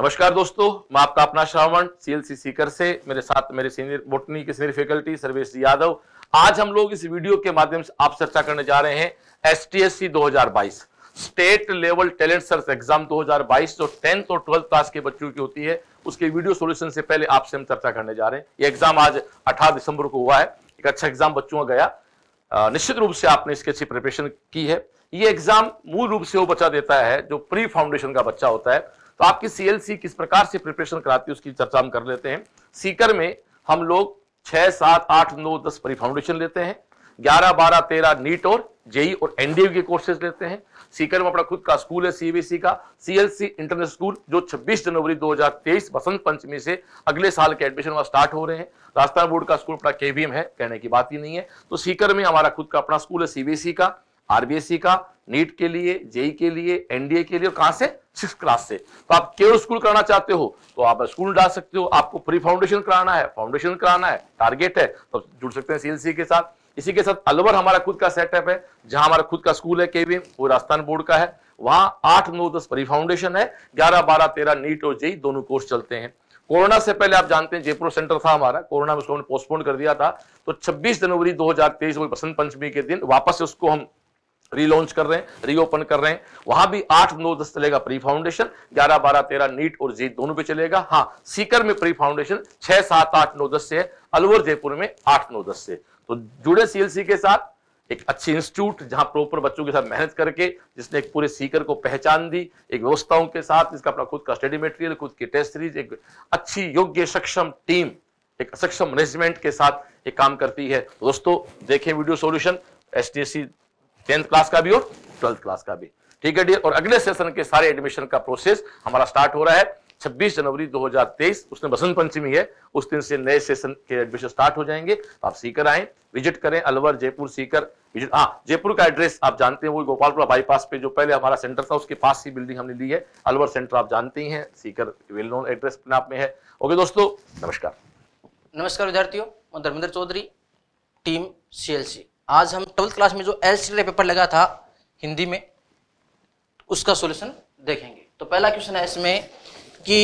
नमस्कार दोस्तों मैं आपका अपना श्रावण सीएलसी सीकर से मेरे साथ मेरे सीनियर बोटनी के सीनियर फैकल्टी सर्वेश यादव आज हम लोग इस वीडियो के माध्यम से आप चर्चा करने जा रहे हैं S 2022 state level talent search exam 2022 जो टेंथ और ट्वेल्थ क्लास के बच्चों की होती है उसके वीडियो सोल्यूशन से पहले आपसे हम चर्चा करने जा रहे हैं ये एग्जाम आज अठारह दिसंबर को हुआ है एक अच्छा एग्जाम बच्चों का गया निश्चित रूप से आपने इसकी अच्छी प्रिपरेशन की है ये एग्जाम मूल रूप से वो बच्चा देता है जो प्री फाउंडेशन का बच्चा होता है तो आपकी सीएलसी किस प्रकार से प्रिपरेशन कराती है उसकी चर्चा हम कर लेते हैं सीकर में हम लोग छह सात आठ नौ दस परी फाउंडेशन लेते हैं ग्यारह बारह तेरह नीट और जेई e e और एनडीए के कोर्सेज लेते हैं सीकर में अपना खुद का स्कूल है सीबीसी का सीएलसी इंटरनेशनल स्कूल जो 26 जनवरी 2023 बसंत पंचमी से अगले साल के एडमिशन वहां स्टार्ट हो रहे हैं राजस्थान बोर्ड का स्कूल अपना केवीएम है कहने की बात ही नहीं है तो सीकर में हमारा खुद का अपना स्कूल है सीबीएसई का आरबीएसई e का नीट के लिए जेई के लिए एनडीए के लिए और कहाँ से सिक्स क्लास से तो आप केवल स्कूल कराना चाहते हो तो आप स्कूल डाल सकते हो आपको प्री फाउंडेशन कराना है फाउंडेशन कराना है टारगेट है तो जुड़ सकते हैं सीएलसी के साथ इसी के साथ अलवर हमारा खुद का सेटअप है जहां हमारा खुद का स्कूल है केवीएम वो राजस्थान बोर्ड का है वहां आठ नौ दस प्री फाउंडेशन है ग्यारह बारह तेरह नीट और जेई e e दोनों कोर्स चलते हैं कोरोना से पहले आप जानते हैं जयपुर सेंटर था हमारा कोरोना में उसको हमने पोस्टपोन कर दिया था तो 26 जनवरी 2023 हजार तेईस बसंत पंचमी के दिन वापस उसको हम रीलॉन्च कर रहे हैं रीओपन कर रहे हैं वहां भी आठ नौ दस चलेगा प्री फाउंडेशन ग्यारह बारह तेरह नीट और जीत दोनों पे चलेगा हाँ सीकर में प्री फाउंडेशन छह सात आठ नौ दस से अलवर जयपुर में आठ नौ दस से तो जुड़े सीएलसी के साथ एक अच्छी इंस्टीट्यूट जहां प्रॉपर बच्चों के साथ मेहनत करके जिसने एक पूरे सीकर को पहचान दी एक व्यवस्थाओं के साथ जिसका अपना खुद का स्टडी मटेरियल खुद की टेस्ट सीरीज एक अच्छी योग्य सक्षम टीम एक सक्षम मैनेजमेंट के साथ एक काम करती है तो दोस्तों देखें video solution S tenth class का भी और ट्वेल्थ क्लास का भी ठीक है डियर और अगले सेशन के सारे एडमिशन का प्रोसेस हमारा स्टार्ट हो रहा है 26 जनवरी 2023 उसने बसंत पंचमी है उस दिन से नए सेशन के एडमिशन स्टार्ट हो जाएंगे तो आप सीकर आए विजिट करें अलवर जयपुर सीकर विजिट हाँ जयपुर का एड्रेस आप जानते हैं वो गोपालपुरा बाईपास पे जो पहले हमारा सेंटर था उसके पास ही बिल्डिंग हमने ली है अलवर सेंटर आप जानते ही हैं सीकर वेल नोन एड्रेस अपने आप में है ओके दोस्तों नमस्कार नमस्कार विद्यार्थियों धर्मेंद्र चौधरी टीम सी आज हम ट्वेल्थ क्लास में जो एल सी पेपर लगा था हिंदी में उसका सोल्यूशन देखेंगे तो पहला क्वेश्चन है इसमें कि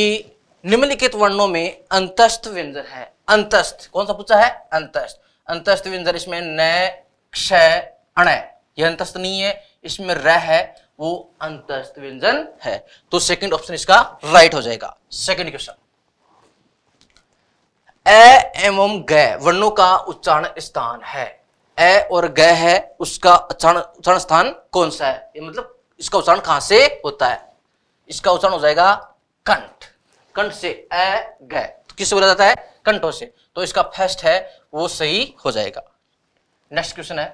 निम्नलिखित वर्णों में अंतस्थ व्यंजन है अंतस्थ कौन सा पूछा है अंतस्थ अंतस्थ व्यंजन इसमें न क्षय अण यह अंतस्थ नहीं है इसमें र है वो अंतस्थ व्यंजन है तो सेकंड ऑप्शन इसका राइट हो जाएगा सेकंड क्वेश्चन ए एवं गय वर्णों का उच्चारण स्थान है ए और ग है उसका उच्चारण उच्चारण स्थान कौन सा है ये मतलब इसका उच्चारण कहां से होता है इसका उच्चारण हो जाएगा कंठ कंठ से ए ग तो किससे बोला जाता है कंठों से तो इसका फर्स्ट है वो सही हो जाएगा नेक्स्ट क्वेश्चन है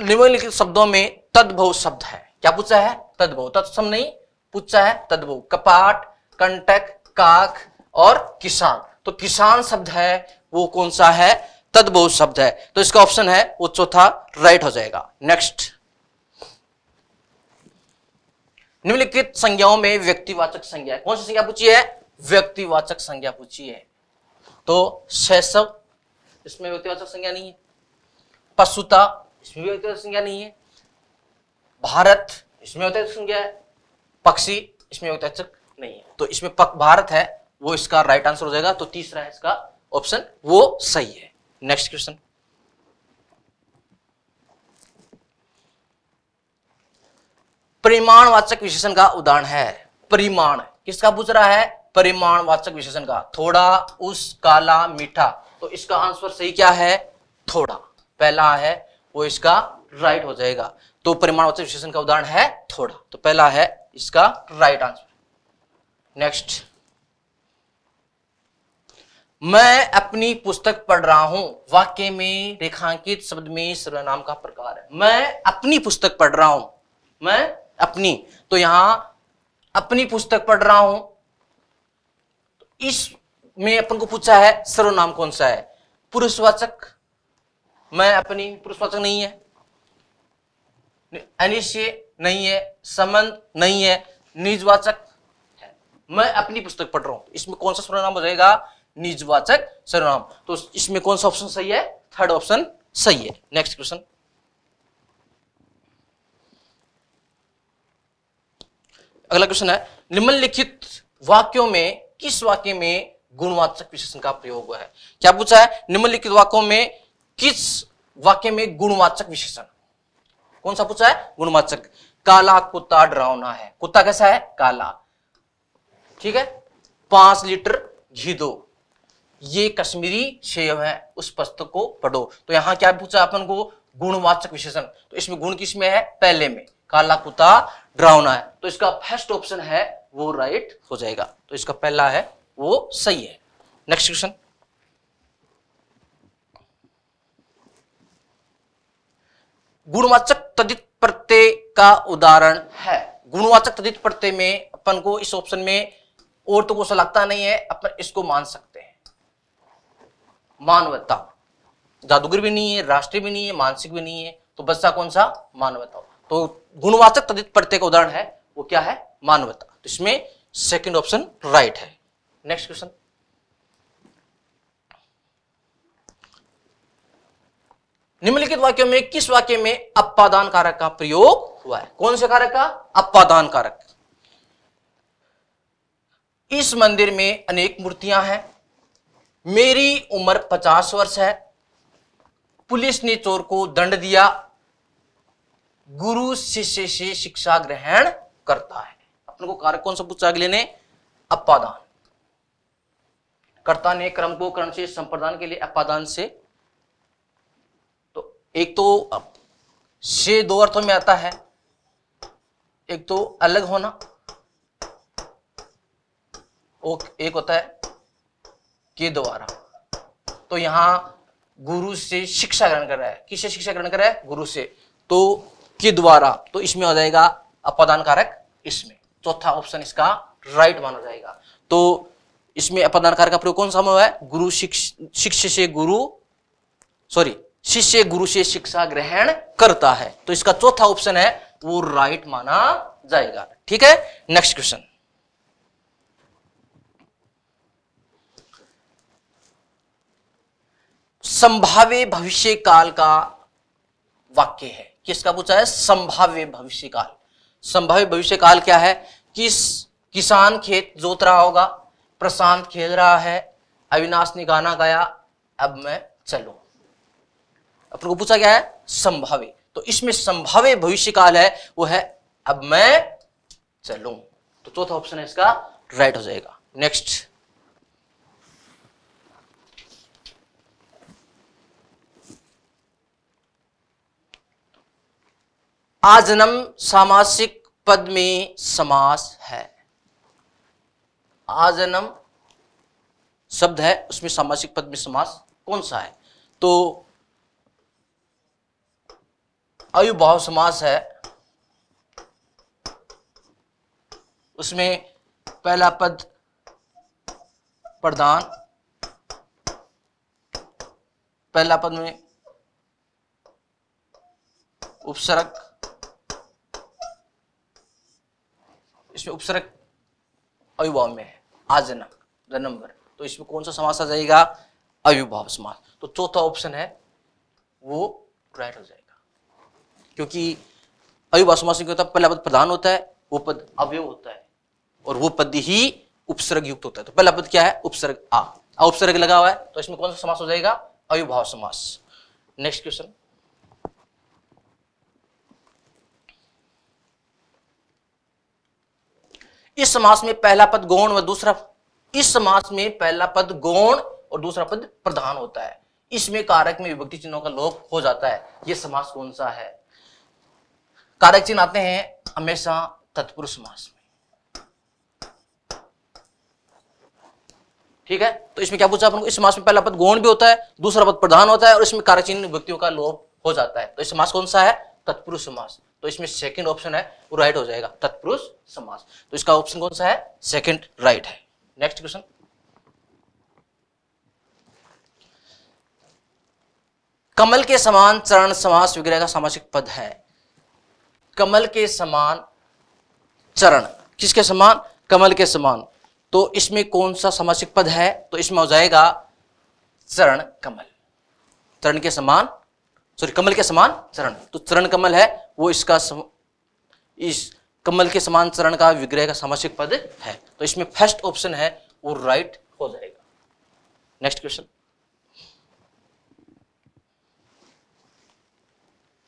निम्नलिखित शब्दों में तद्भव शब्द है क्या पूछा है तद्भव तत्सम नहीं पूछा है तद्भव कपाट कंटक काक और किसान तो किसान शब्द है वो कौन सा है तदबो शब्द है तो इसका ऑप्शन है वो चौथा राइट हो जाएगा नेक्स्ट निम्नलिखित संज्ञाओं में व्यक्तिवाचक संज्ञा कौन सी संज्ञा पूछी है व्यक्तिवाचक संज्ञा पूछी है तो शैशव इसमें व्यक्तिवाचक संज्ञा नहीं है पशुता इसमें व्यक्तिवाचक संज्ञा नहीं है भारत इसमें व्यक्तिवाचक संज्ञा है पक्षी इसमें व्यक्तिवाचक नहीं है तो इसमें पक भारत है वो इसका राइट आंसर हो जाएगा तो तीसरा है इसका ऑप्शन वो सही है नेक्स्ट क्वेश्चन परिमाणवाचक विशेषण का उदाहरण है परिमाण किसका पूछ रहा है परिमाणवाचक विशेषण का थोड़ा उस काला मीठा तो इसका आंसर सही क्या है थोड़ा पहला है वो इसका राइट हो जाएगा तो परिमाणवाचक विशेषण का उदाहरण है थोड़ा तो पहला है इसका राइट आंसर नेक्स्ट मैं अपनी पुस्तक पढ़ रहा हूं वाक्य में रेखांकित शब्द में सर्वनाम का प्रकार है मैं अपनी पुस्तक पढ़ रहा हूं मैं अपनी तो यहां अपनी पुस्तक पढ़ रहा हूं तो इस में अपन को पूछा है सर्वनाम कौन सा है पुरुषवाचक मैं अपनी पुरुषवाचक नहीं है अनिश्चय नहीं है संबंध नहीं है निजवाचक है मैं अपनी पुस्तक पढ़ रहा हूं इसमें कौन सा सर्वनाम हो जाएगा निजवाचक सर्वनाम तो इसमें कौन सा ऑप्शन सही है थर्ड ऑप्शन सही है नेक्स्ट क्वेश्चन अगला क्वेश्चन है निम्नलिखित वाक्यों में किस वाक्य में गुणवाचक विशेषण का प्रयोग हुआ है क्या पूछा है निम्नलिखित वाक्यों में किस वाक्य में गुणवाचक विशेषण कौन सा पूछा है गुणवाचक काला कुत्ता डरावना है कुत्ता कैसा है काला ठीक है पांच लीटर घी दो ये कश्मीरी शेव है उस पुस्तक को पढ़ो तो यहाँ क्या पूछा अपन को गुणवाचक विशेषण तो इसमें गुण किस में है पहले में काला कुत्ता डरावना है तो इसका फर्स्ट ऑप्शन है वो राइट हो जाएगा तो इसका पहला है वो सही है नेक्स्ट क्वेश्चन गुणवाचक तदित प्रत्यय का उदाहरण है गुणवाचक तदित प्रत्यय में अपन को इस ऑप्शन में और तो कुछ लगता नहीं है अपन इसको मान सकते मानवता जादूगर भी नहीं है राष्ट्रीय भी नहीं है मानसिक भी नहीं है तो बच्चा कौन सा मानवता तो गुणवाचक तदित प्रत्यय का उदाहरण है वो क्या है मानवता तो इसमें सेकंड ऑप्शन राइट है नेक्स्ट क्वेश्चन निम्नलिखित वाक्यों में किस वाक्य में अपादान कारक का प्रयोग हुआ है कौन से कारक का अपादान कारक इस मंदिर में अनेक मूर्तियां हैं मेरी उम्र पचास वर्ष है पुलिस ने चोर को दंड दिया गुरु शिष्य से शिक्षा ग्रहण करता है अपन को कारक कौन सा पूछा अगले ने अपादान कर्ता ने क्रम को कर्ण से संप्रदान के लिए अपादान से तो एक तो से दो अर्थों में आता है एक तो अलग होना एक होता है के द्वारा तो यहां गुरु से शिक्षा ग्रहण कर रहा है किससे शिक्षा ग्रहण कर रहा है गुरु से तो के द्वारा तो इसमें हो जाएगा अपदान कारक इसमें चौथा ऑप्शन इसका राइट माना जाएगा तो इसमें अपदान कारक का प्रयोग कौन सा है गुरु शिष्य से गुरु सॉरी शिष्य गुरु से शिक्षा ग्रहण करता है तो इसका चौथा ऑप्शन है वो राइट माना जाएगा ठीक है नेक्स्ट क्वेश्चन संभाव्य भविष्य काल का वाक्य है किसका पूछा है संभाव्य भविष्य काल संभाव्य भविष्य काल क्या है किस किसान खेत जोत रहा होगा प्रशांत खेल रहा है अविनाश ने गाना गाया अब मैं चलू अपन को पूछा क्या है संभाव्य तो इसमें संभाव्य भविष्य काल है वो है अब मैं चलू तो चौथा ऑप्शन है इसका राइट हो जाएगा नेक्स्ट आजनम सामासिक पद में समास है आजनम शब्द है उसमें सामासिक पद में समास कौन सा है तो अयुभाव समास है उसमें पहला पद प्रधान पहला पद में उपसर्ग इसमें उपसर्ग अयुभाव में है आजन्म जन्म नंबर तो इसमें कौन सा समास आ जाएगा अयुभाव समास तो चौथा ऑप्शन है वो राइट हो जाएगा क्योंकि अयुभाव समास में क्या होता है पहला पद प्रधान होता है वो पद अवयव होता है और वो पद ही उपसर्ग युक्त होता है तो पहला पद क्या है उपसर्ग आ उपसर्ग लगा हुआ है तो इसमें कौन सा समास हो जाएगा अयुभाव समास नेक्स्ट क्वेश्चन इस समास में पहला पद गौण व दूसरा इस समास में पहला पद गौण और दूसरा पद प्रधान होता है इसमें कारक में विभक्ति चिन्हों का लोप हो जाता है यह समास कौन सा है कारक चिन्ह आते हैं हमेशा तत्पुरुष समास में ठीक है तो इसमें क्या पूछा इस समास में पहला पद गौण भी होता है दूसरा पद प्रधान होता है और इसमें कारक चिन्ह विभक्तियों का लोप हो जाता है तो इस समास कौन सा है तत्पुरुष समास तो इसमें सेकंड ऑप्शन है वो राइट हो जाएगा तत्पुरुष समास तो इसका ऑप्शन कौन सा है सेकंड राइट है नेक्स्ट क्वेश्चन कमल के समान चरण समास वगैरह का सामासिक पद है कमल के समान चरण किसके समान कमल के समान तो इसमें कौन सा सामासिक पद है तो इसमें हो जाएगा चरण कमल चरण के समान सॉरी कमल के समान चरण तो चरण कमल है वो इसका सम, इस कमल के समान चरण का विग्रह का समासिक पद है तो इसमें फर्स्ट ऑप्शन है वो राइट हो जाएगा नेक्स्ट क्वेश्चन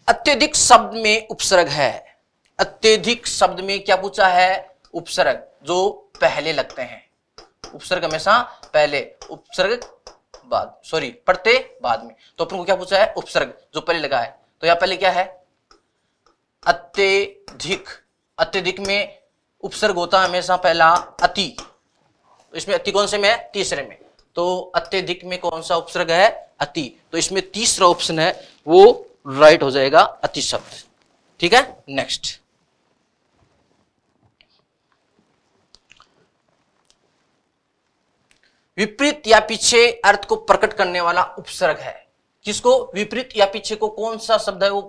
अत्यधिक शब्द में उपसर्ग है अत्यधिक शब्द में क्या पूछा है उपसर्ग जो पहले लगते हैं उपसर्ग हमेशा पहले उपसर्ग बाद सॉरी पढ़ते बाद में तो अपन को क्या पूछा है उपसर्ग जो पहले लगा है तो यहां पहले क्या है अत्यधिक अत्यधिक में उपसर्ग होता है हमेशा पहला अति तो इसमें अति कौन से में है तीसरे में तो अत्यधिक में कौन सा उपसर्ग है अति तो इसमें तीसरा ऑप्शन है वो राइट हो जाएगा अति शब्द ठीक है नेक्स्ट विपरीत या पीछे अर्थ को प्रकट करने वाला उपसर्ग है किसको विपरीत या पीछे को कौन सा शब्द है वो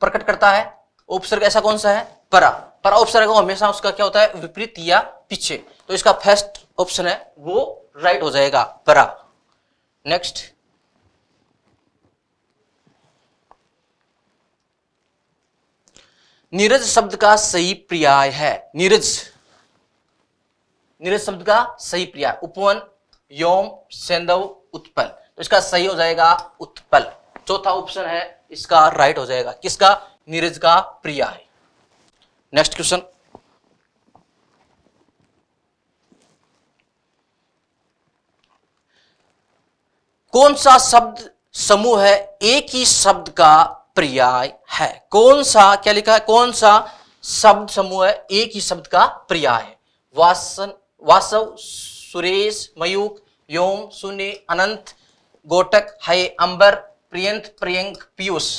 प्रकट करता है उपसर्ग ऐसा कौन सा है परा परा उपसर्ग हमेशा उसका क्या होता है विपरीत या पीछे तो इसका फर्स्ट ऑप्शन है वो राइट हो जाएगा परा नेक्स्ट नीरज शब्द का सही पर्याय है नीरज नीरज शब्द का सही पर्याय उपवन योम सेंदव उत्पल तो इसका सही हो जाएगा उत्पल चौथा ऑप्शन है इसका राइट हो जाएगा किसका नीरज का प्रिया है नेक्स्ट क्वेश्चन कौन सा शब्द समूह है एक ही शब्द का पर्याय है कौन सा क्या लिखा है कौन सा शब्द समूह है एक ही शब्द का पर्याय है वासन वासव सुरेश मयूक योम सुने अनंत गोटक हय अंबर प्रियंत प्रियंक पीयूष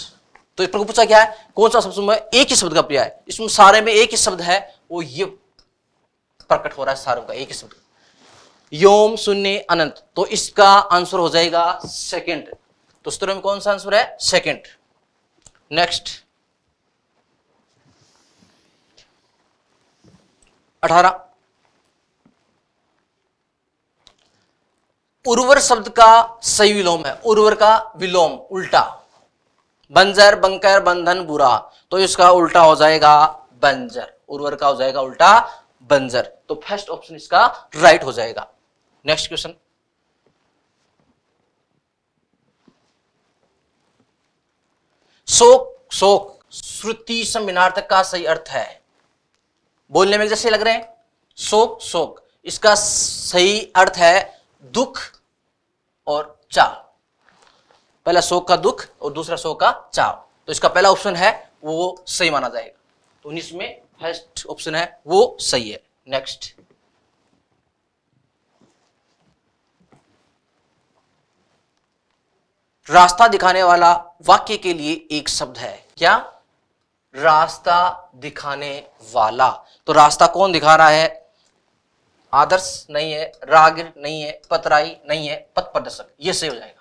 तो प्रभु पूछा क्या है कौन सा शब्द में एक ही शब्द का पर्याय है इसमें सारे में एक ही शब्द है वो ये प्रकट हो रहा है सारों का एक ही शब्द योम शून्य अनंत तो इसका आंसर हो जाएगा सेकंड तो उस में कौन सा आंसर है सेकंड नेक्स्ट अठारह उर्वर शब्द का सही विलोम है उर्वर का विलोम उल्टा बंजर बंकर बंधन बुरा तो इसका उल्टा हो जाएगा बंजर उर्वर का हो जाएगा उल्टा बंजर तो फर्स्ट ऑप्शन इसका राइट हो जाएगा नेक्स्ट क्वेश्चन शोक शोक श्रुति संविनार्थक का सही अर्थ है बोलने में जैसे लग रहे हैं शोक शोक इसका सही अर्थ है दुख और चाल पहला शोक का दुख और दूसरा शोक का चाव तो इसका पहला ऑप्शन है वो सही माना जाएगा तो उन्नीस में फर्स्ट ऑप्शन है वो सही है नेक्स्ट रास्ता दिखाने वाला वाक्य के लिए एक शब्द है क्या रास्ता दिखाने वाला तो रास्ता कौन दिखा रहा है आदर्श नहीं है रागिर नहीं है पतराई नहीं है पथ प्रदर्शक ये सही हो जाएगा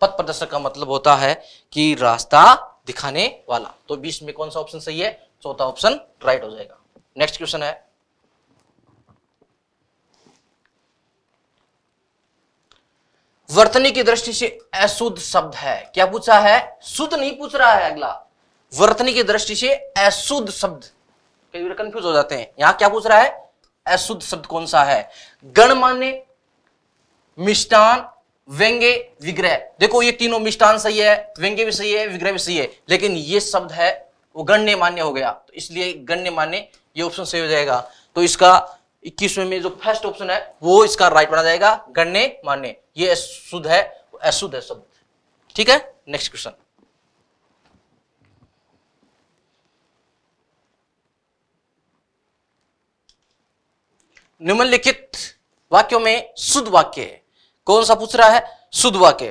पथ प्रदर्शक का मतलब होता है कि रास्ता दिखाने वाला तो बीच में कौन सा ऑप्शन सही है चौथा ऑप्शन राइट हो जाएगा नेक्स्ट क्वेश्चन है वर्तनी की दृष्टि से अशुद्ध शब्द है क्या पूछा है शुद्ध नहीं पूछ रहा है अगला वर्तनी की दृष्टि से अशुद्ध शब्द कई बार कंफ्यूज हो जाते हैं यहां क्या पूछ रहा है अशुद्ध शब्द कौन सा है गणमान्य मिष्टान व्यंगे विग्रह देखो ये तीनों मिष्टान सही है व्यंग्य भी सही है विग्रह भी सही है लेकिन ये शब्द है वो गण्य मान्य हो गया तो इसलिए गण्य मान्य ये ऑप्शन सही हो जाएगा तो इसका इक्कीसवें में जो फर्स्ट ऑप्शन है वो इसका राइट बना जाएगा गण्य मान्य ये शुद्ध है अशुद्ध है शब्द ठीक है नेक्स्ट क्वेश्चन निम्नलिखित वाक्यों में शुद्ध वाक्य है कौन सा पूछ रहा है शुद्ध वाक्य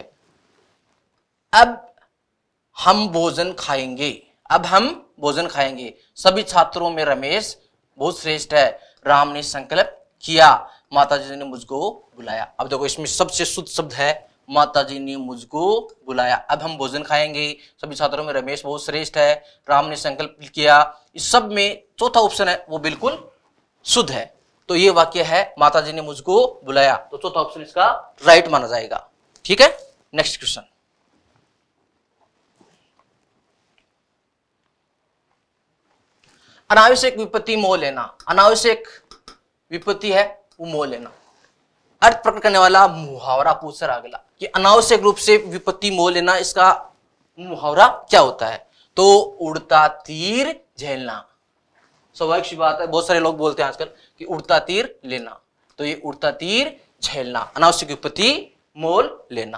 अब हम भोजन खाएंगे अब हम भोजन खाएंगे सभी छात्रों में रमेश बहुत श्रेष्ठ है राम ने संकल्प किया माता जी ने मुझको बुलाया अब देखो इसमें सबसे शुद्ध शब्द है माता जी ने मुझको बुलाया अब हम भोजन खाएंगे सभी छात्रों में रमेश बहुत श्रेष्ठ है राम ने संकल्प किया इस सब में चौथा ऑप्शन है वो बिल्कुल शुद्ध है तो ये वाक्य है माता जी ने मुझको बुलाया तो चौथा ऑप्शन इसका राइट माना जाएगा ठीक है नेक्स्ट क्वेश्चन अनावश्यक विपत्ति मोह लेना अनावश्यक विपत्ति है वो मोह लेना अर्थ प्रकट करने वाला मुहावरा पूछ सर अगला कि अनावश्यक रूप से विपत्ति मोह लेना इसका मुहावरा क्या होता है तो उड़ता तीर झेलना स्वाभाविक सी बात है बहुत सारे लोग बोलते हैं आजकल कि उड़ता तीर लेना तो ये उड़ता तीर झेलना अनावश्यक उत्पत्ति मोल लेना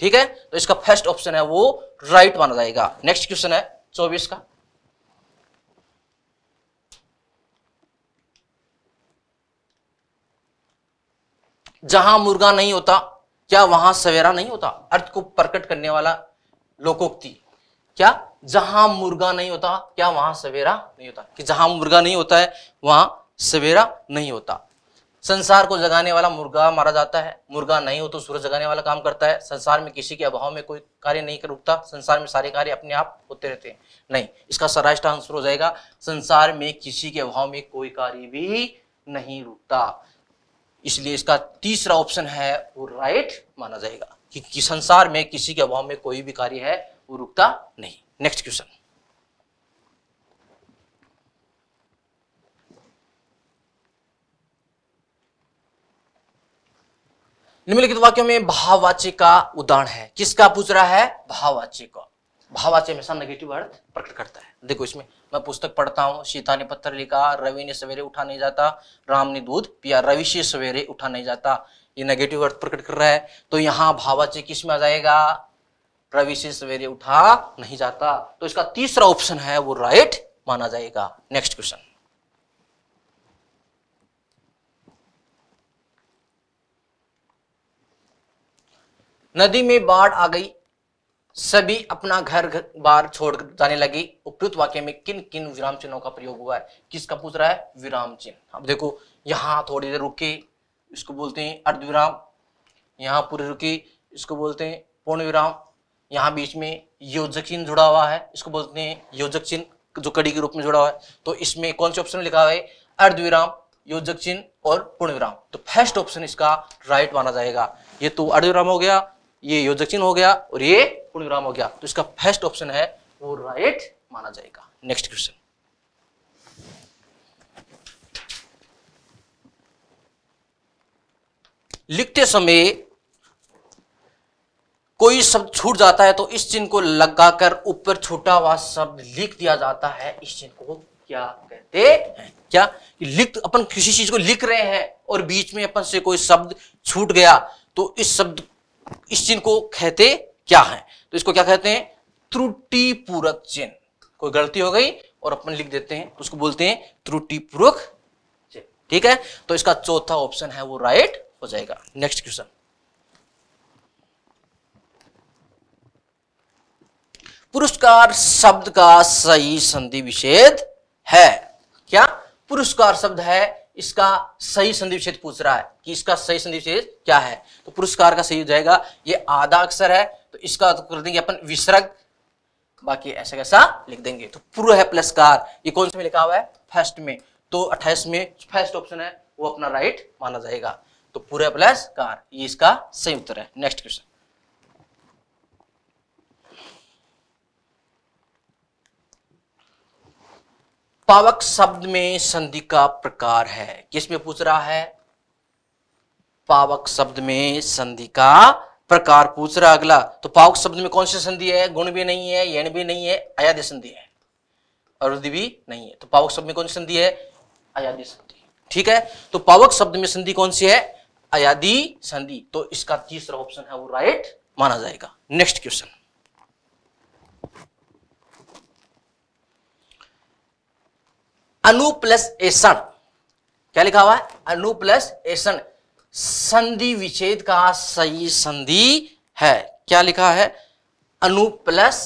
ठीक है तो इसका फर्स्ट ऑप्शन है वो राइट माना जाएगा नेक्स्ट क्वेश्चन है चौबीस का जहां मुर्गा नहीं होता क्या वहां सवेरा नहीं होता अर्थ को प्रकट करने वाला लोकोक्ति क्या जहां मुर्गा नहीं होता क्या वहां सवेरा नहीं होता कि जहां मुर्गा नहीं होता है वहां सवेरा नहीं होता संसार को जगाने वाला मुर्गा मारा जाता है मुर्गा नहीं हो तो सूरज जगाने वाला काम करता है संसार में किसी के अभाव में कोई कार्य नहीं कर रुकता संसार में सारे कार्य अपने आप होते रहते हैं नहीं इसका सराष्ट आंसर हो जाएगा संसार में किसी के अभाव में कोई कार्य भी नहीं रुकता इसलिए इसका तीसरा ऑप्शन है वो राइट माना जाएगा कि, कि संसार में किसी के अभाव में कोई भी कार्य है वो रुकता नहीं नेक्स्ट क्वेश्चन निम्नलिखित वाक्यों में भाववाच्य का उदाहरण है किसका पूछ रहा है भाववाच्य का भावाचय हमेशा नेगेटिव अर्थ प्रकट करता है देखो इसमें मैं पुस्तक पढ़ता हूँ सीता ने पत्थर लिखा रवि ने सवेरे उठा नहीं जाता राम ने दूध पिया रवि से सवेरे उठा नहीं जाता ये नेगेटिव अर्थ प्रकट कर रहा है तो यहाँ भावाचय किस में आ जाएगा रवि से सवेरे उठा नहीं जाता तो इसका तीसरा ऑप्शन है वो राइट माना जाएगा नेक्स्ट क्वेश्चन नदी में बाढ़ आ गई सभी अपना घर बार छोड़ जाने लगे उपयुक्त वाक्य में किन किन विराम चिन्हों का प्रयोग हुआ है किसका पूछ रहा है विराम चिन्ह अब देखो यहां थोड़ी देर रुके इसको बोलते हैं अर्धविराम यहां पूरे रुके इसको बोलते हैं पूर्ण विराम यहाँ बीच में योजक चिन्ह जुड़ा हुआ है इसको बोलते हैं योजक चिन्ह जो कड़ी के रूप में जुड़ा हुआ है तो इसमें कौन से ऑप्शन लिखा हुआ है अर्धविराम योजक चिन्ह और पूर्ण विराम तो फर्स्ट ऑप्शन इसका राइट माना जाएगा ये तो अर्धविराम हो गया ये योजक चिन्ह हो गया और ये पूर्ण विराम हो गया तो इसका फर्स्ट ऑप्शन है वो राइट माना जाएगा नेक्स्ट क्वेश्चन लिखते समय कोई शब्द छूट जाता है तो इस चिन्ह को लगाकर ऊपर छूटा हुआ शब्द लिख दिया जाता है इस चिन्ह को क्या कहते हैं क्या लिख अपन किसी चीज को लिख रहे हैं और बीच में अपन से कोई शब्द छूट गया तो इस शब्द इस चिन्ह को कहते क्या है तो इसको क्या कहते हैं त्रुटि पूरक चिन्ह कोई गलती हो गई और अपन लिख देते हैं तो उसको बोलते हैं त्रुटि पूर्वक ठीक है तो इसका चौथा ऑप्शन है वो राइट हो जाएगा नेक्स्ट क्वेश्चन पुरस्कार शब्द का सही संधि विषेद है क्या पुरस्कार शब्द है इसका सही संधि विषेद पूछ रहा है कि इसका सही संधि विच्छेद क्या है तो पुरस्कार का सही हो जाएगा ये आधा अक्षर है तो इसका तो कर देंगे अपन विसर्ग बाकी ऐसा कैसा लिख देंगे तो पूर्व है प्लस कार ये कौन से में लिखा हुआ है फर्स्ट में तो अट्ठाईस में फर्स्ट ऑप्शन है वो अपना राइट माना जाएगा तो पूरा प्लस कार ये इसका सही उत्तर है नेक्स्ट क्वेश्चन पावक शब्द में संधि का प्रकार है किसमें पूछ रहा है पावक शब्द में संधि का प्रकार पूछ रहा अगला तो पावक शब्द में कौन सी संधि है गुण भी नहीं है यण भी नहीं है अयाध्य संधि है और भी नहीं है तो पावक शब्द में कौन सी संधि है अयाध्य संधि ठीक है तो पावक शब्द में संधि कौन सी है अयाधि संधि तो इसका तीसरा ऑप्शन है वो राइट माना जाएगा नेक्स्ट क्वेश्चन अनु प्लस एसन क्या लिखा हुआ है अनु प्लस एसन संधि विच्छेद का सही संधि है क्या लिखा है अनु प्लस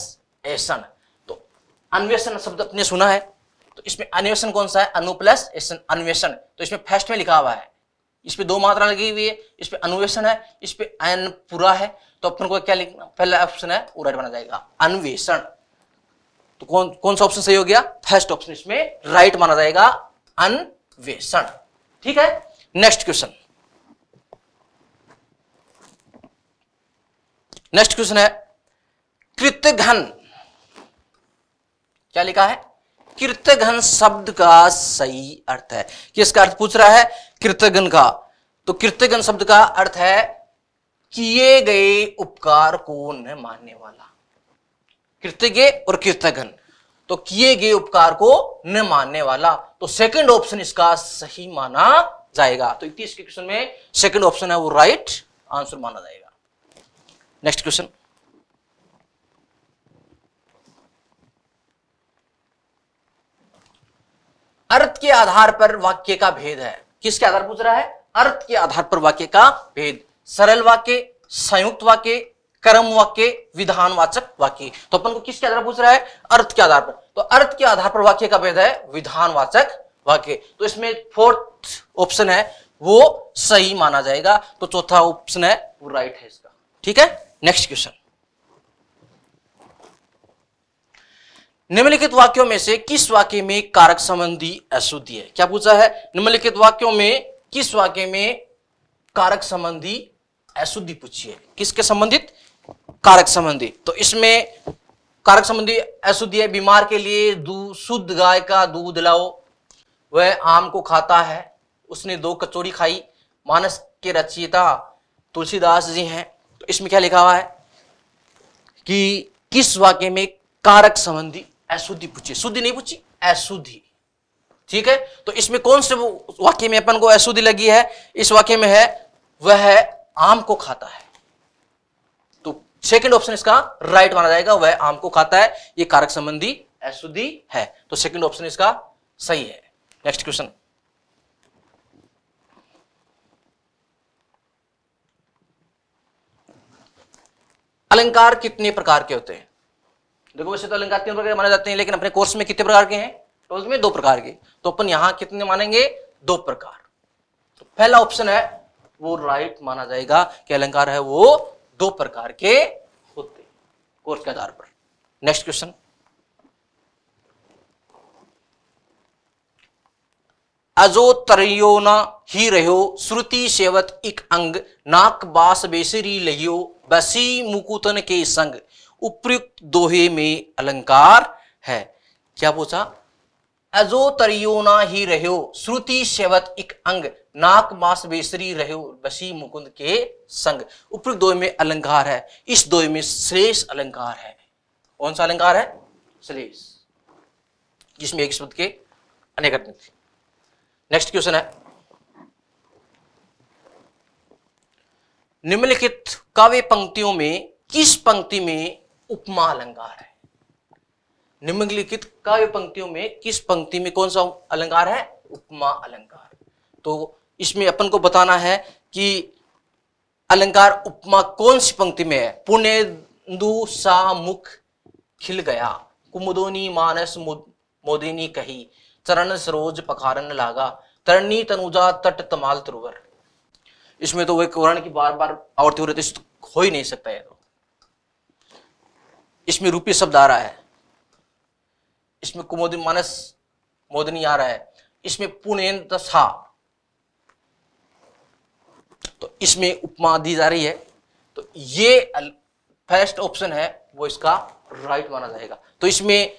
एसन तो अन्वेषण शब्द अपने सुना है तो इसमें अन्वेषण कौन सा है अनु प्लस एसन अन्वेषण तो इसमें फर्स्ट में लिखा हुआ है इस पे दो मात्रा लगी हुई है इस पे अन्वेषण है इस पे अन पूरा है तो अपन को क्या लिखना पहला ऑप्शन है पूरा बना जाएगा अन्वेषण तो कौन कौन सा ऑप्शन सही हो गया फर्स्ट ऑप्शन इसमें राइट माना जाएगा अनवेषण ठीक है नेक्स्ट क्वेश्चन नेक्स्ट क्वेश्चन है कृतघन क्या लिखा है कृतघन शब्द का सही अर्थ है किसका अर्थ पूछ रहा है कृतघन का तो कृतघन शब्द का अर्थ है किए गए उपकार को न मानने वाला कृतज्ञ और कृतघन तो किए गए उपकार को न मानने वाला तो सेकंड ऑप्शन इसका सही माना जाएगा तो इक्कीस के क्वेश्चन में सेकंड ऑप्शन है वो राइट आंसर माना जाएगा नेक्स्ट क्वेश्चन अर्थ के आधार पर वाक्य का भेद है किसके आधार पूछ रहा है अर्थ के आधार पर वाक्य का भेद सरल वाक्य संयुक्त वाक्य कर्म वाक्य विधानवाचक वाक्य तो अपन को किसके आधार पूछ रहा है अर्थ के आधार पर तो अर्थ के आधार पर वाक्य का भेद है विधानवाचक वाक्य तो इसमें फोर्थ ऑप्शन है वो सही माना जाएगा तो चौथा ऑप्शन है वो राइट है इसका ठीक है नेक्स्ट क्वेश्चन निम्नलिखित वाक्यों में से किस वाक्य में कारक संबंधी अशुद्धि है क्या पूछा है निम्नलिखित वाक्यों में किस वाक्य में कारक संबंधी अशुद्धि पूछी है किसके संबंधित कारक संबंधी तो इसमें कारक संबंधी अशुद्धि है बीमार के लिए शुद्ध गाय का दूध लाओ वह आम को खाता है उसने दो कचोरी खाई मानस के रचयिता तुलसीदास जी हैं तो इसमें क्या लिखा हुआ है कि किस वाक्य में कारक संबंधी अशुद्धि पूछी शुद्धि नहीं पूछी अशुद्धि ठीक है तो इसमें कौन से वाक्य में अपन को अशुद्धि लगी है इस वाक्य में है वह आम को खाता है सेकेंड ऑप्शन इसका राइट माना जाएगा वह आम को खाता है ये कारक संबंधी अशुद्धि है तो सेकेंड ऑप्शन इसका सही है नेक्स्ट क्वेश्चन अलंकार कितने प्रकार के होते हैं देखो वैसे तो अलंकार तीन प्रकार के माने जाते हैं लेकिन अपने कोर्स में कितने प्रकार के हैं टोल में दो प्रकार के तो अपन यहां कितने मानेंगे दो प्रकार तो पहला ऑप्शन है वो राइट माना जाएगा कि अलंकार है वो दो प्रकार के होते कोर्स के आधार पर नेक्स्ट क्वेश्चन अजो तरयो न ही रहो श्रुति सेवत इक अंग नाक बास बेसरी लहियो बसी मुकुतन के संग उपयुक्त दोहे में अलंकार है क्या पूछा अजो तरियोना ही रहो श्रुति सेवत एक अंग नाक मास बेसरी रहो बसी मुकुंद के संग उपर दो में अलंकार है इस दो में श्रेष्ठ अलंकार है कौन सा अलंकार है श्रेष्ठ जिसमें एक शब्द के अनेक अर्थ थे नेक्स्ट क्वेश्चन है निम्नलिखित काव्य पंक्तियों में किस पंक्ति में उपमा अलंकार है निम्नलिखित काव्य पंक्तियों में किस पंक्ति में कौन सा अलंकार है उपमा अलंकार तो इसमें अपन को बताना है कि अलंकार उपमा कौन सी पंक्ति में है पुणे दु सा मुख खिल गया कुमुदोनी मानस मोदिनी कही चरण सरोज पखारन लागा तरणी तनुजा तट तमाल त्रुवर इसमें तो वह कुरान की बार बार आवर्ती हो रही हो ही नहीं सकता है तो इसमें रूपी शब्द आ रहा है इसमें कुमोदी मानस मोदनी आ रहा है इसमें पुणे सा तो इसमें उपमा दी जा रही है तो ये फर्स्ट ऑप्शन है वो इसका राइट माना जाएगा तो इसमें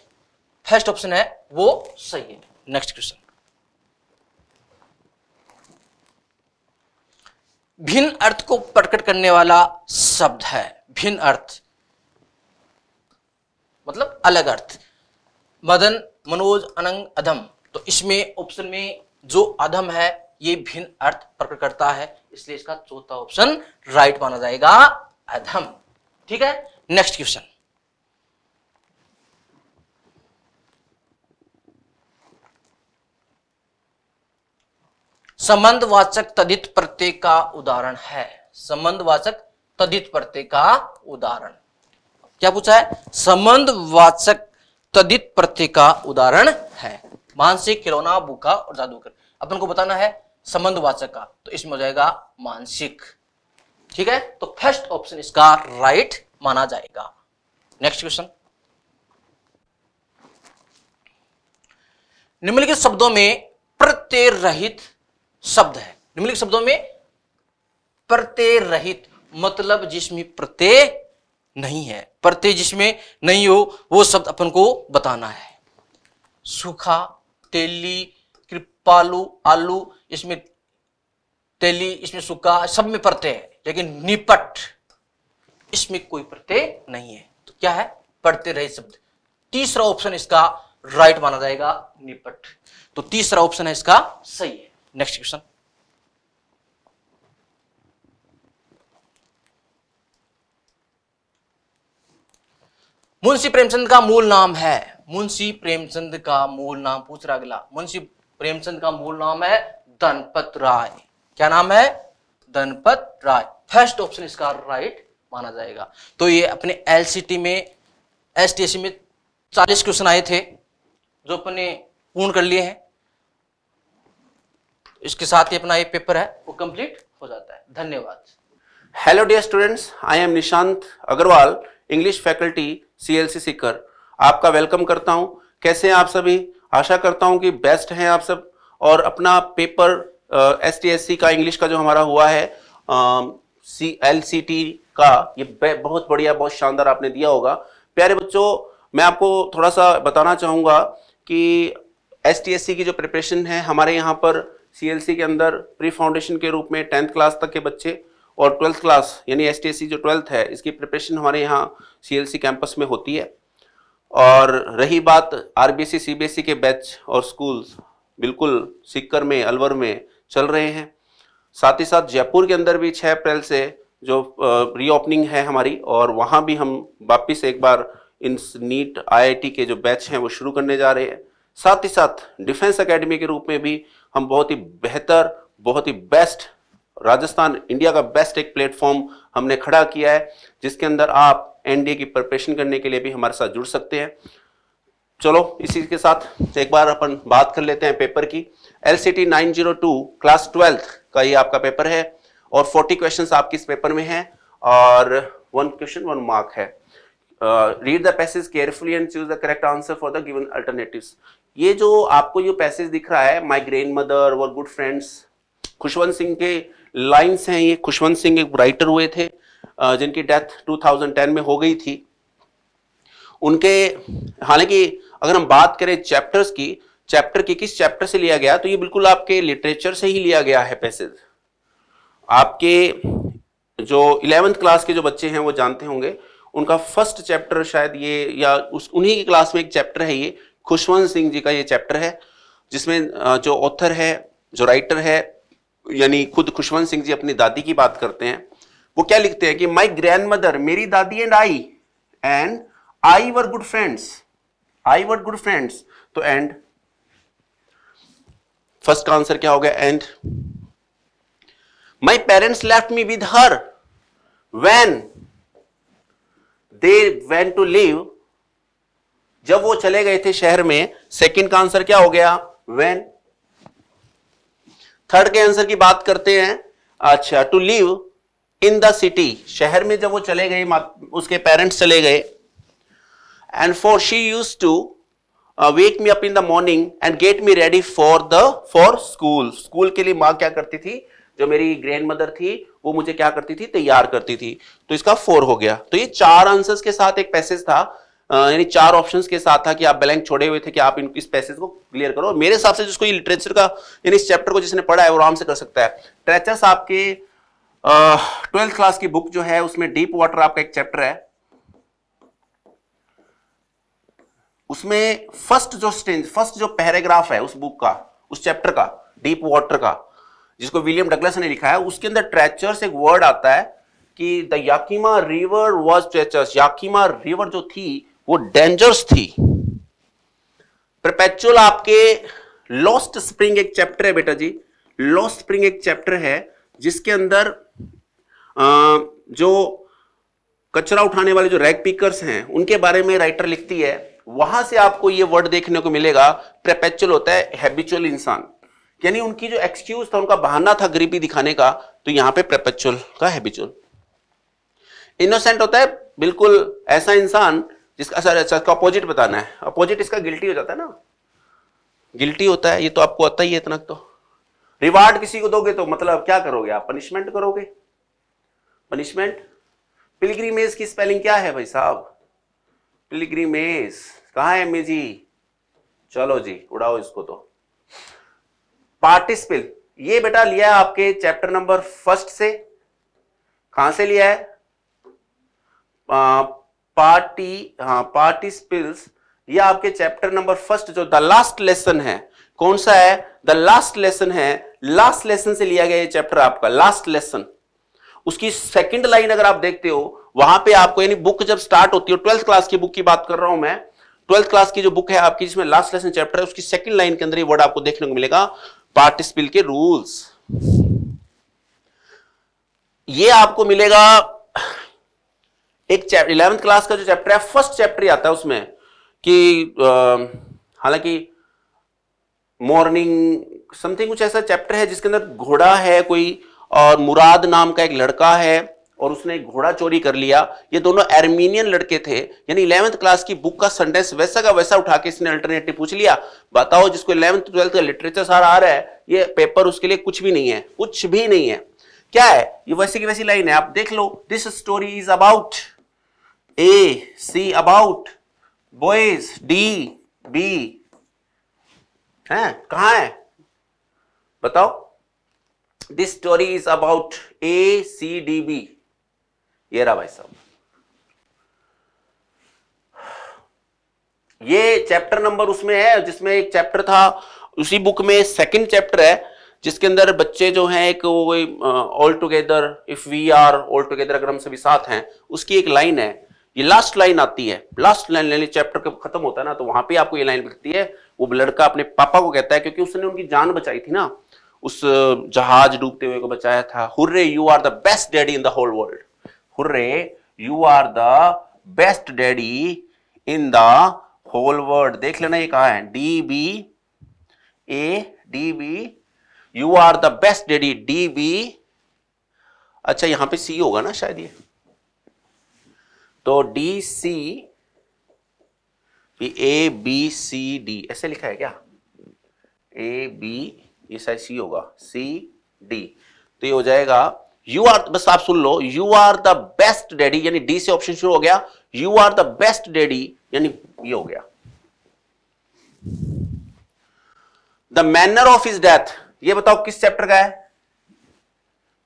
फर्स्ट ऑप्शन है वो सही है नेक्स्ट क्वेश्चन भिन्न अर्थ को प्रकट करने वाला शब्द है भिन्न अर्थ मतलब अलग अर्थ मदन मनोज अनंग अधम तो इसमें ऑप्शन में जो अधम है ये भिन्न अर्थ प्रकट करता है इसलिए इसका चौथा ऑप्शन राइट माना जाएगा अधम ठीक है नेक्स्ट क्वेश्चन संबंधवाचक तदित प्रत्यय का उदाहरण है संबंधवाचक तदित प्रत्यय का उदाहरण क्या पूछा है संबंधवाचक तदित प्रत्यय का उदाहरण है मानसिक खिलौना भूखा और जादूगर अपन को बताना है संबंधवाचक का तो इसमें हो जाएगा मानसिक ठीक है तो फर्स्ट ऑप्शन इसका राइट माना जाएगा नेक्स्ट क्वेश्चन निम्नलिखित शब्दों में प्रत्यय रहित शब्द है निम्नलिखित शब्दों में प्रत्यय रहित मतलब जिसमें प्रत्यय नहीं है प्रत्यय जिसमें नहीं हो वो शब्द अपन को बताना है सूखा तेली कृपालू आलू इसमें तेली इसमें सूखा सब में प्रत्यय है लेकिन निपट इसमें कोई प्रत्यय नहीं है तो क्या है पढ़ते रहे शब्द तीसरा ऑप्शन इसका राइट माना जाएगा निपट तो तीसरा ऑप्शन है इसका सही है नेक्स्ट क्वेश्चन मुंशी प्रेमचंद का मूल नाम है मुंशी प्रेमचंद का मूल नाम पूछ रहा अगला मुंशी प्रेमचंद का मूल नाम है दनपत राय क्या नाम है दनपत राय फर्स्ट ऑप्शन इसका राइट माना जाएगा तो ये अपने एलसीटी में एसटीएससी में 40 क्वेश्चन आए थे जो अपने पूर्ण कर लिए हैं इसके साथ ही अपना ये पेपर है वो कंप्लीट हो जाता है धन्यवाद hello dear students I am Nishant Agarwal English faculty CLC Sikar आपका वेलकम करता हूं कैसे हैं आप सभी आशा करता हूं कि बेस्ट हैं आप सब और अपना paper S T S C का इंग्लिश का जो हमारा हुआ है सी एल सी टी का ये बहुत बढ़िया बहुत शानदार आपने दिया होगा प्यारे बच्चों मैं आपको थोड़ा सा बताना चाहूँगा कि एस टी एस सी की जो प्रिपरेशन है हमारे यहाँ पर सी एल सी के अंदर प्री फाउंडेशन के रूप में टेंथ क्लास तक के बच्चे और ट्वेल्थ क्लास यानी एस जो ट्वेल्थ है इसकी प्रिपरेशन हमारे यहाँ सी कैंपस में होती है और रही बात आर बी सी के बैच और स्कूल्स बिल्कुल सिक्कर में अलवर में चल रहे हैं साथ ही साथ जयपुर के अंदर भी 6 अप्रैल से जो रीओपनिंग है हमारी और वहाँ भी हम वापस एक बार इन नीट आईआईटी के जो बैच हैं वो शुरू करने जा रहे हैं साथ ही साथ डिफेंस एकेडमी के रूप में भी हम बहुत ही बेहतर बहुत ही बेस्ट राजस्थान इंडिया का बेस्ट एक प्लेटफॉर्म हमने खड़ा किया है जिसके अंदर आप एनडीए की प्रिपरेशन करने के लिए भी हमारे साथ जुड़ सकते हैं चलो इसी के साथ एक बार अपन बात कर लेते हैं पेपर की L C T nine zero two class twelfth का ये आपका पेपर है और फोर्टी क्वेश्चन आपके इस पेपर में है और वन क्वेश्चन वन मार्क है read the passage carefully and choose the correct answer for the given alternative ये जो आपको ये पैसेज दिख रहा है माई ग्रेन मदर और गुड फ्रेंड्स खुशवंत सिंह के लाइंस हैं ये खुशवंत सिंह एक राइटर हुए थे जिनकी डेथ 2010 में हो गई थी उनके हालांकि अगर हम बात करें चैप्टर्स की चैप्टर की किस चैप्टर से लिया गया तो ये बिल्कुल आपके लिटरेचर से ही लिया गया है पैसेज आपके जो इलेवेंथ क्लास के जो बच्चे हैं वो जानते होंगे उनका फर्स्ट चैप्टर शायद ये या उस उन्हीं की क्लास में एक चैप्टर है ये खुशवंत सिंह जी का ये चैप्टर है जिसमें जो ऑथर है जो राइटर है यानी खुद खुशवंत सिंह जी अपनी दादी की बात करते हैं वो क्या लिखते हैं कि माई ग्रैंड मदर मेरी दादी and I and I were good friends I were good friends तो एंड फर्स्ट का आंसर क्या हो गया and my parents left me with her when they went to live जब वो चले गए थे शहर में सेकंड का आंसर क्या हो गया वैन थर्ड के आंसर की बात करते हैं अच्छा to live in the city शहर में जब वो चले गए उसके पेरेंट्स चले गए and for she used to wake me up in the morning and get me ready for the for school school के लिए माँ क्या करती थी जो मेरी ग्रैंड मदर थी वो मुझे क्या करती थी तैयार करती थी तो इसका फोर हो गया तो ये चार आंसर्स के साथ एक पैसेज था यानी चार ऑप्शंस के साथ था कि आप ब्लैंक छोड़े हुए थे कि आप इन इस पैसेज को क्लियर करो मेरे हिसाब से जिसको ये लिटरेचर का यानी इस चैप्टर को जिसने पढ़ा है वो आराम से कर सकता है ट्रेचस आपके ट्वेल्थ क्लास की बुक जो है उसमें डीप वाटर आपका एक चैप्टर है उसमें फर्स्ट जो स्टेंज फर्स्ट जो पैराग्राफ है उस बुक का उस चैप्टर का डीप वाटर का जिसको विलियम डगलस ने लिखा है उसके अंदर ट्रेचर्स एक वर्ड आता है कि the Yakima river was treacherous Yakima river जो थी वो डेंजरस थी प्रपैचुअल आपके लॉस्ट स्प्रिंग एक चैप्टर है बेटा जी लॉस्ट स्प्रिंग एक चैप्टर है जिसके अंदर आ, जो कचरा उठाने वाले जो रैग पिकर्स हैं उनके बारे में राइटर लिखती है वहां से आपको ये वर्ड देखने को मिलेगा प्रपैचुअल होता है हैबिचुअल इंसान यानी उनकी जो एक्सक्यूज था उनका बहाना था गरीबी दिखाने का तो यहां पे प्रपैचुअल का हैबिचुअल इनोसेंट होता है बिल्कुल ऐसा इंसान जिसका सर इसका अपोजिट बताना है अपोजिट इसका गिल्टी हो जाता है ना गिल्टी होता है ये तो आपको आता ही है इतना तो रिवार्ड किसी को दोगे तो मतलब क्या करोगे आप पनिशमेंट करोगे पनिशमेंट पिलग्रीमेज की स्पेलिंग क्या है भाई साहब पिलग्रीमेज कहा है एम जी चलो जी उड़ाओ इसको तो पार्टिसिपिल ये बेटा लिया है आपके चैप्टर नंबर फर्स्ट से कहां से लिया है पार्टी हाँ पार्टी स्पिल्स ये आपके चैप्टर नंबर फर्स्ट जो द लास्ट लेसन है कौन सा है द लास्ट लेसन है लास्ट लेसन से लिया गया ये चैप्टर आपका लास्ट लेसन उसकी सेकंड लाइन अगर आप देखते हो वहां पे आपको यानी बुक जब स्टार्ट होती है हो, ट्वेल्थ क्लास की बुक की बात कर रहा हूं मैं ट्वेल्थ क्लास की जो बुक है आपकी जिसमें लास्ट लेसन चैप्टर है उसकी सेकंड लाइन के अंदर ये वर्ड आपको देखने को मिलेगा पार्टिसिपिल के रूल्स ये आपको मिलेगा एक इलेवेंथ क्लास का जो चैप्टर है फर्स्ट चैप्टर ही आता है उसमें कि हालांकि मॉर्निंग समथिंग कुछ ऐसा चैप्टर है जिसके अंदर घोड़ा है कोई और मुराद नाम का एक लड़का है और उसने घोड़ा चोरी कर लिया ये दोनों एर्मीनियन लड़के थे यानी इलेवंथ क्लास की बुक का सेंटेंस वैसा का वैसा उठा के इसने अल्टरनेटिव पूछ लिया बताओ जिसको इलेवंथ ट्वेल्थ का लिटरेचर सारा आ रहा है ये पेपर उसके लिए कुछ भी नहीं है कुछ भी नहीं है क्या है ये वैसी की वैसी लाइन है आप देख लो this story is about A. C. About. Boys. D. B. है कहा है बताओ this story is about A C D B ये रहा भाई साहब ये चैप्टर नंबर उसमें है जिसमें एक चैप्टर था उसी बुक में सेकंड चैप्टर है जिसके अंदर बच्चे जो हैं एक वो all together if we are all together अगर हम सभी साथ हैं उसकी एक लाइन है ये लास्ट लाइन आती है लास्ट लाइन लेने चैप्टर कब खत्म होता है ना तो वहां पे आपको ये लाइन मिलती है वो लड़का अपने पापा को कहता है क्योंकि उसने उनकी जान बचाई थी ना उस जहाज डूबते हुए को बचाया था hurray you are the best daddy in the whole world hurray you are the best daddy in the whole world देख लेना ये कहा है D B A D B you are the best daddy D B अच्छा यहां पे C होगा ना शायद ये तो D C A B C D ऐसे लिखा है क्या ए बी ये साइड सी होगा सी डी तो ये हो जाएगा यू आर बस आप सुन लो you are the best daddy यानी डी से ऑप्शन शुरू हो गया you are the best daddy यानी ये हो गया the manner of his death ये बताओ किस चैप्टर का है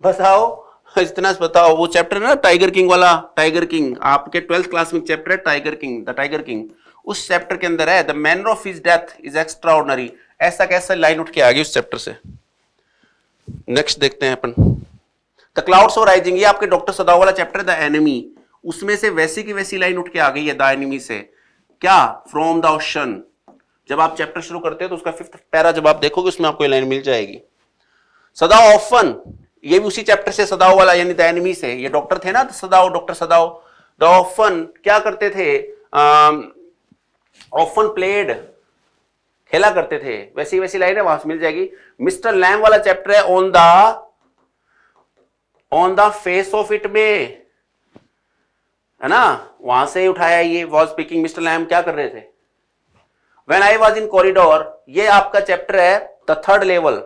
बताओ इतना बताओ वो चैप्टर है ना टाइगर किंग वाला टाइगर किंग आपके ट्वेल्थ क्लास में चैप्टर है tiger king the tiger king उस चैप्टर के अंदर है the manner of his death is extraordinary ऐसा कैसा लाइन उठ के आ गई उस चैप्टर से नेक्स्ट देखते हैं अपन द क्लाउड्स और राइजिंग ये आपके डॉक्टर सदाव वाला चैप्टर द एनिमी उसमें से वैसी की वैसी लाइन उठ के आ गई है द एनिमी से क्या फ्रॉम द ओशन जब आप चैप्टर शुरू करते हो तो उसका फिफ्थ पैरा जब आप देखोगे उसमें आपको लाइन मिल जाएगी सदा ऑफन ये भी उसी चैप्टर से सदाओ वाला यानी द से ये डॉक्टर थे ना Sadao doctor Sadao the often क्या करते थे ऑफन um, प्लेड खेला करते थे वैसी वैसी लाइन है वहां से मिल जाएगी मिस्टर लैम वाला चैप्टर है on the on the face of it मे है ना वहां से उठाया ये वॉज स्पीकिंग मिस्टर लैम क्या कर रहे थे when I was in corridor ये आपका चैप्टर है द थर्ड लेवल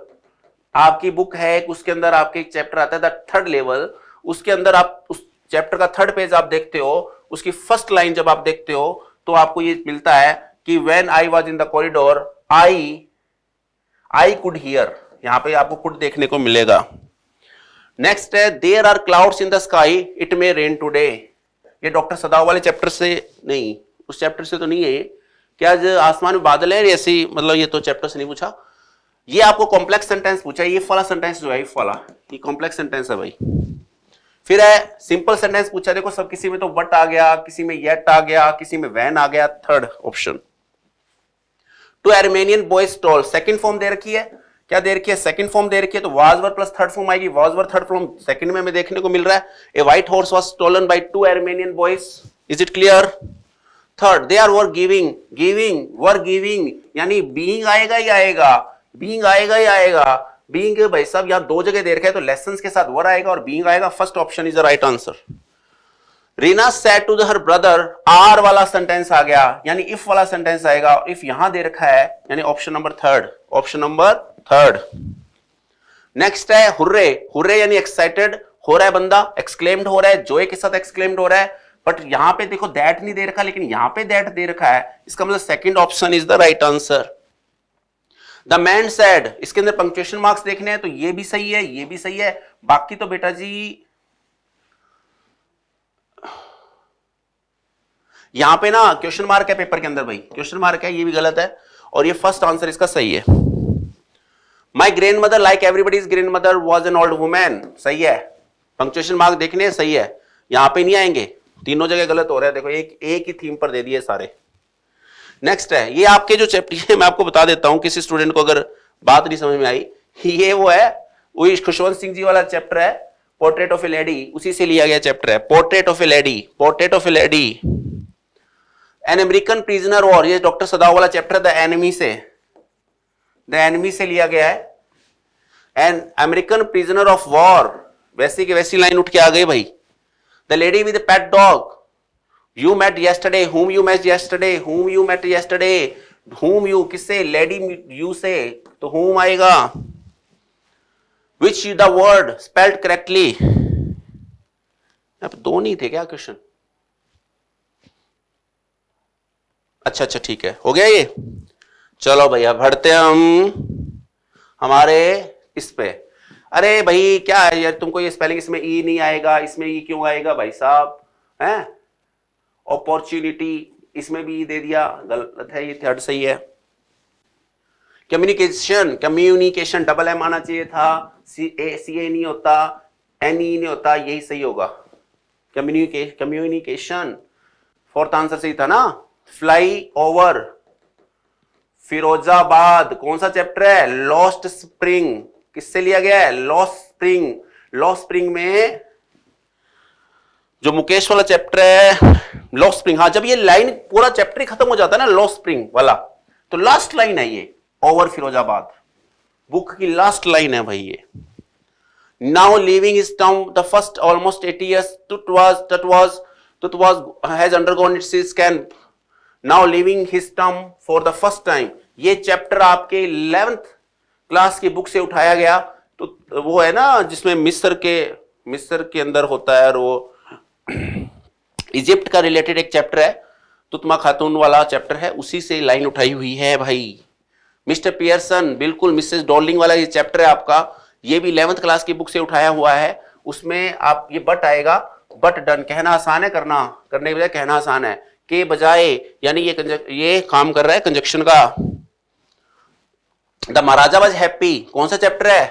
आपकी बुक है उसके अंदर आपके एक चैप्टर आता है थर्ड लेवल उसके अंदर आप उस चैप्टर का थर्ड पेज आप देखते हो उसकी फर्स्ट लाइन जब आप देखते हो तो आपको ये मिलता है कि when I was in the corridor I I could hear यहां पे आपको कुड देखने को मिलेगा नेक्स्ट है there are clouds in the sky it may rain today ये डॉक्टर सदाव वाले चैप्टर से नहीं उस चैप्टर से तो नहीं है क्या आसमान में बादल है ऐसी मतलब ये तो चैप्टर से नहीं पूछा ये आपको कॉम्प्लेक्स सेंटेंस पूछा ये फॉला सेंटेंस जो है फॉला ये कॉम्प्लेक्स सेंटेंस है भाई फिर है सिंपल सेंटेंस पूछा देखो सब किसी में तो वट आ गया किसी में येट आ गया किसी में वैन आ गया third option two Armenian boys stole second form दे रखी है क्या दे रखी है सेकंड फॉर्म दे रखी है तो was were plus third form आएगी was were third form second में हमें देखने को मिल रहा है a white horse was stolen by two Armenian boys is it clear third they are were giving giving were giving यानी बीइंग आएगा ही आएगा बींग आएगा ही आएगा बींग भाई साहब यहां दो जगह दे रखे तो लेसन के साथ वर आएगा और बींग आएगा first option is the right answer Reena said to her brother आर वाला सेंटेंस आ गया यानी इफ वाला सेंटेंस आएगा इफ यहां दे रखा है यानी option number third option number third next है हुर्रे हुर्रे यानी एक्साइटेड हो रहा है बंदा एक्सक्लेम्ड हो रहा है जोए के साथ एक्सक्लेम्ड हो रहा है बट यहां पे देखो दैट नहीं दे रखा लेकिन यहां पे दैट दे रखा है इसका मतलब second option is the right answer the man said इसके अंदर पंक्चुएशन मार्क्स देखने हैं तो ये भी सही है ये भी सही है बाकी तो बेटा जी यहां पे ना क्वेश्चन मार्क है पेपर के अंदर भाई क्वेश्चन मार्क है ये भी गलत है और ये फर्स्ट आंसर इसका सही है my grandmother like everybody's grandmother was an old women सही है पंक्चुएशन मार्क देखने सही है यहां पे नहीं आएंगे तीनों जगह गलत हो रहा है देखो एक एक ही थीम पर दे दिए सारे नेक्स्ट है ये आपके जो चैप्टर है मैं आपको बता देता हूं किसी स्टूडेंट को अगर बात नहीं समझ में आई ये वो है वही खुशवंत सिंह जी वाला चैप्टर है पोर्ट्रेट ऑफ ए लेडी उसी से लिया गया चैप्टर है portrait of a lady portrait of a lady an American prisoner war ये डॉक्टर सदाव वाला चैप्टर द एनिमी से द एनिमी से लिया गया है an American prisoner of war वैसी की वैसी लाइन उठ के आ गई भाई the lady with pet dog you met yesterday whom you met yesterday whom you met yesterday whom you किससे लेडी यू से तो होम आएगा which the word spelled correctly दो नहीं थे क्या क्वेश्चन अच्छा अच्छा ठीक है हो गया ये चलो भैया भरते हम हमारे इस पे अरे भाई क्या है यार तुमको ये स्पेलिंग इसमें ई e नहीं आएगा इसमें ई e क्यों आएगा भाई साहब हैं अपॉर्चुनिटी इसमें भी दे दिया गलत है ये थर्ड सही है कम्युनिकेशन कम्युनिकेशन डबल एम आना चाहिए था सी ए सी ए नहीं होता एन ई e नहीं होता यही सही होगा कम्युनिकेशन कम्युनिकेशन फोर्थ आंसर सही था ना फ्लाई ओवर फिरोजाबाद कौन सा चैप्टर है लॉस्ट स्प्रिंग किससे लिया गया है लॉस्ट स्प्रिंग लॉस्ट स्प्रिंग में जो मुकेश वाला चैप्टर है लॉ स्प्रिंग हाँ जब ये लाइन पूरा चैप्टर ही खत्म हो जाता है ना लॉ स्प्रिंग वाला तो लास्ट लाइन है ये ओवर फिरोजाबाद बुक की लास्ट लाइन है भाई ये now living is town the first almost at is टूट वॉज टट वॉज टुट was has undergone its scan now living his term for the first time ये चैप्टर आपके इलेवेंथ क्लास की बुक से उठाया गया तो वो है ना जिसमें मिस्र के मिस्र के अंदर होता है और वो इजिप्ट का रिलेटेड एक चैप्टर है तुतमा खातून वाला चैप्टर है उसी से लाइन उठाई हुई है भाई मिस्टर पियर्सन बिल्कुल मिसेस डॉलिंग वाला ये चैप्टर है आपका ये भी इलेवंथ क्लास की बुक से उठाया हुआ है उसमें आप ये बट आएगा बट डन कहना आसान है करना करने के बजाय कहना आसान है के बजाय यानी ये ये काम कर रहा है कंजक्शन का द महाराजा वॉज हैप्पी कौन सा चैप्टर है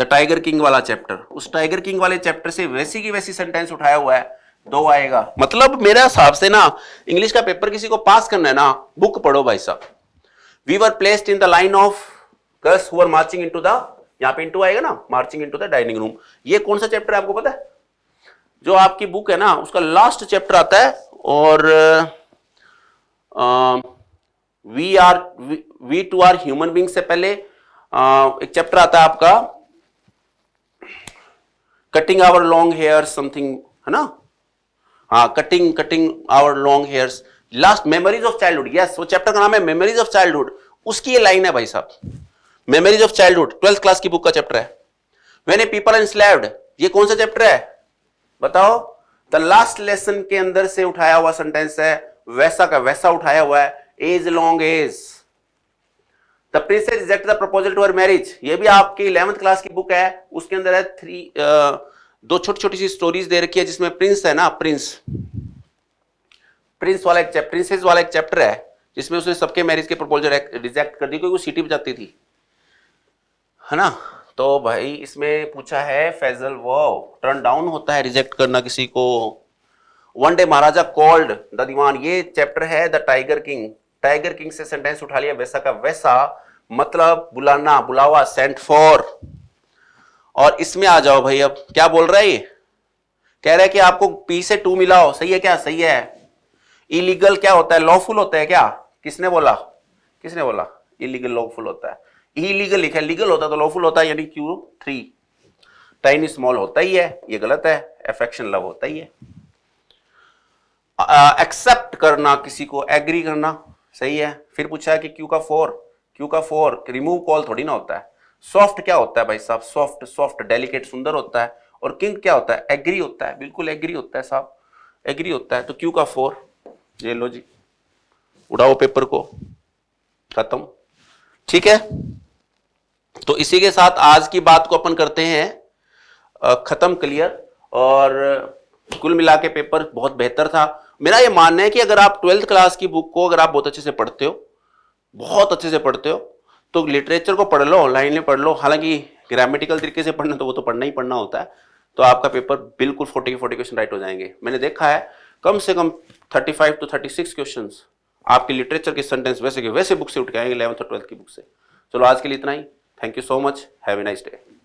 द टाइगर किंग वाला चैप्टर उस टाइगर किंग वाले चैप्टर से वैसी की वैसी सेंटेंस उठाया हुआ है दो आएगा मतलब मेरे हिसाब से ना इंग्लिश का पेपर किसी को पास करना है ना बुक पढ़ो भाई साहब we were placed in the line of girls who are marching into the यहां पे इनटू आएगा ना marching into the dining room ये कौन सा चैप्टर है आपको पता है जो आपकी बुक है ना उसका लास्ट चैप्टर आता है और we are we too are human being से पहले आ, एक चैप्टर आता है आपका cutting our long hair something है ना हाँ cutting cutting our long hair last memories of childhood yes वो चैप्टर का नाम है मेमोरीज ऑफ चाइल्डहुड उसकी ये लाइन है भाई साहब memories of childhood twelfth class की बुक का चैप्टर है वेन ए पीपल एंड ये कौन सा चैप्टर है बताओ द लास्ट लेसन के अंदर से उठाया हुआ सेंटेंस है वैसा का वैसा उठाया हुआ है as long as the prince reject the proposal to marriage ये भी आपकी इलेवंथ क्लास की बुक है उसके अंदर है थ्री दो छोटी छोटी सी स्टोरीज दे रखी है जिसमें प्रिंस है ना प्रिंस प्रिंस वाला एक प्रिंसेस वाला एक चैप्टर है जिसमें उसने सबके मैरिज के प्रपोजल रिजेक्ट कर दी क्योंकि वो सिटी पर जाती थी है ना तो भाई इसमें पूछा है फैजल टर्न डाउन होता है रिजेक्ट करना किसी को one day Maharaja called the Dewan ये चैप्टर है the tiger king tiger king से सेंटेंस उठा लिया वैसा का वैसा मतलब बुलाना बुलावा सेंट फॉर और इसमें आ जाओ भाई अब क्या बोल रहा है ये कह रहा है कि आपको पी से टू मिलाओ सही है क्या सही है इलीगल क्या होता है लॉफुल होता है क्या किसने बोला किसने बोला इलीगल लॉफुल होता है इलीगल लिखा है लीगल होता है तो लॉफुल होता है यानी क्यू थ्री टाइन स्मॉल होता ही है ये गलत है एफेक्शन लव होता ही है एक्सेप्ट करना किसी को एग्री करना सही है फिर पूछा है कि क्यू का फोर क्यू का फोर रिमूव कॉल थोड़ी ना होता है सॉफ्ट क्या होता है भाई साहब सॉफ्ट सॉफ्ट डेलिकेट सुंदर होता है और किंग क्या होता है एग्री होता है बिल्कुल एग्री होता है साहब एग्री होता है तो क्यू का फोर ये लो जी उड़ाओ पेपर को खत्म ठीक है तो इसी के साथ आज की बात को अपन करते हैं खत्म क्लियर और कुल मिला के पेपर बहुत बेहतर था मेरा ये मानना है कि अगर आप ट्वेल्थ क्लास की बुक को अगर आप बहुत अच्छे से पढ़ते हो बहुत अच्छे से पढ़ते हो तो लिटरेचर को पढ़ लो ऑनलाइन में पढ़ लो हालांकि ग्रामेटिकल तरीके से पढ़ना तो वो तो पढ़ना ही पढ़ना होता है तो आपका पेपर बिल्कुल फोर्टी के फोर्टी क्वेश्चन राइट हो जाएंगे मैंने देखा है कम से कम thirty five to thirty six question आपके लिटरेचर के सेंटेंस वैसे के वैसे बुक से उठ के आएंगे इलेवंथ और ट्वेल्थ की बुक से चलो आज के लिए इतना ही thank you so much have a nice day